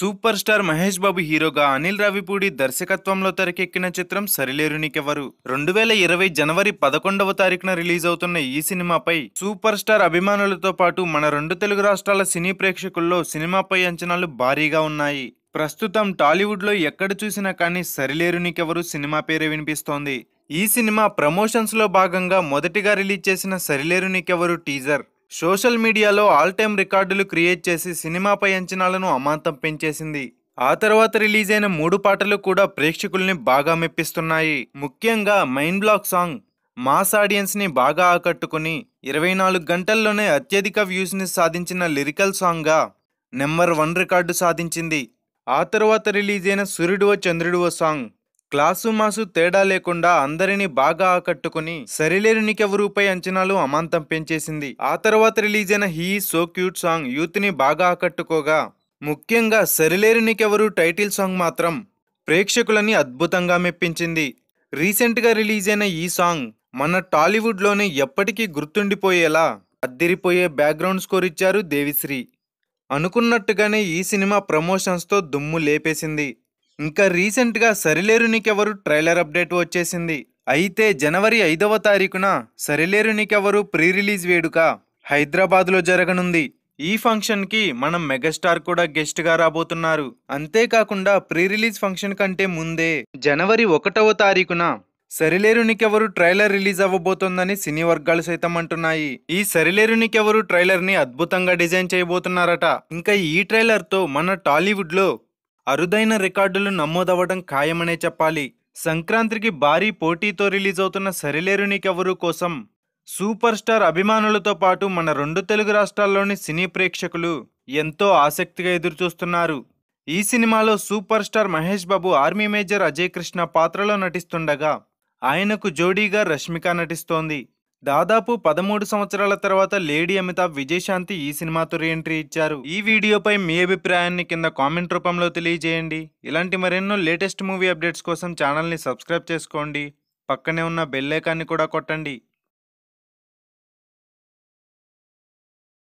super star Mahesh బాబు హీరోగా అనిల్ రావిపూడి దర్శకత్వంలో తెరకెక్కిన చిత్రం సరిలేరు నీకెవరు రెండు వేల ఇరవై జనవరి పదకొండవ తారీఖున రిలీజ్ అవుతున్న ఈ సినిమాపై సూపర్ స్టార్ అభిమానులతో పాటు మన రెండు తెలుగు రాష్ట్రాల సినీ ప్రేక్షకుల్లో సినిమాపై అంచనాలు భారీగా ఉన్నాయి ప్రస్తుతం టాలీవుడ్లో ఎక్కడ చూసినా కానీ సరిలేరు నీకెవరు సినిమా పేరే వినిపిస్తోంది ఈ సినిమా ప్రమోషన్స్లో భాగంగా మొదటిగా రిలీజ్ చేసిన సరిలేరు నీకెవరు టీజర్ సోషల్ మీడియాలో ఆల్ టైమ్ రికార్డులు క్రియేట్ చేసి సినిమాపై అంచనాలను అమాంతం పెంచేసింది ఆ తర్వాత రిలీజ్ అయిన మూడు పాటలు కూడా ప్రేక్షకుల్ని బాగా మెప్పిస్తున్నాయి ముఖ్యంగా మైండ్ బ్లాక్ సాంగ్ మాస్ ఆడియన్స్ని బాగా ఆకట్టుకుని ఇరవై నాలుగు గంటల్లోనే అత్యధిక వ్యూస్ని సాధించిన లిరికల్ సాంగ్గా నెంబర్ వన్ రికార్డు సాధించింది ఆ తర్వాత రిలీజ్ అయిన Suryudivo Chandrudivo song class mass తేడా లేకుండా అందరినీ బాగా ఆకట్టుకుని సరిలేరు అంచనాలు అమాంతం పెంచేసింది ఆ తర్వాత రిలీజ్ అయిన హీ సో క్యూట్ సాంగ్ యూత్ని బాగా ఆకట్టుకోగా ముఖ్యంగా సరిలేరు టైటిల్ సాంగ్ మాత్రం ప్రేక్షకులని అద్భుతంగా మెప్పించింది రీసెంట్గా రిలీజ్ అయిన ఈ సాంగ్ మన టాలీవుడ్లోనే ఎప్పటికీ గుర్తుండిపోయేలా అద్దిరిపోయే బ్యాక్గ్రౌండ్ స్కోర్ ఇచ్చారు దేవిశ్రీ అనుకున్నట్టుగానే ఈ సినిమా ప్రమోషన్స్తో దుమ్ము లేపేసింది ఇంకా రీసెంట్గా సరిలేరు నీకెవరు ట్రైలర్ అప్డేట్ వచ్చేసింది అయితే జనవరి ఐదవ తారీఖున సరిలేరు నీకెవరు ప్రీ రిలీజ్ వేడుక హైదరాబాద్లో జరగనుంది ఈ ఫంక్షన్కి మనం మెగాస్టార్ కూడా గెస్ట్గా రాబోతున్నారు అంతేకాకుండా ప్రీ రిలీజ్ ఫంక్షన్ కంటే ముందే జనవరి ఒకటవ తారీఖున సరిలేరు నీకెవరు ట్రైలర్ రిలీజ్ అవ్వబోతోందని సినీ వర్గాలు సైతం అంటున్నాయి ఈ సరిలేరు నీకెవరు ట్రైలర్ ని అద్భుతంగా డిజైన్ చేయబోతున్నారట ఇంకా ఈ ట్రైలర్ తో మన టాలీవుడ్ లో అరుదైన రికార్డులు నమోదవ్వడం ఖాయమనే చెప్పాలి సంక్రాంతికి భారీ పోటీతో రిలీజ్ అవుతున్న సరిలేరు నీకెవరు కోసం సూపర్ స్టార్ అభిమానులతో పాటు మన రెండు తెలుగు రాష్ట్రాల్లోని సినీ ప్రేక్షకులు ఎంతో ఆసక్తిగా ఎదురుచూస్తున్నారు ఈ సినిమాలో super star Mahesh Babu army major Ajay Krishna పాత్రలో నటిస్తుండగా ఆయనకు జోడీగా రష్మిక నటిస్తోంది దాదాపు పదమూడు సంవత్సరాల తర్వాత లేడీ అమితాబ్ విజయశాంతి ఈ సినిమాతో రీఎంట్రీ ఇచ్చారు ఈ వీడియోపై మీ అభిప్రాయాన్ని కింద కామెంట్ రూపంలో తెలియజేయండి ఇలాంటి మరెన్నో లేటెస్ట్ మూవీ అప్డేట్స్ కోసం ఛానల్ని సబ్స్క్రైబ్ చేసుకోండి పక్కనే ఉన్న బెల్లేకాన్ని కూడా కొట్టండి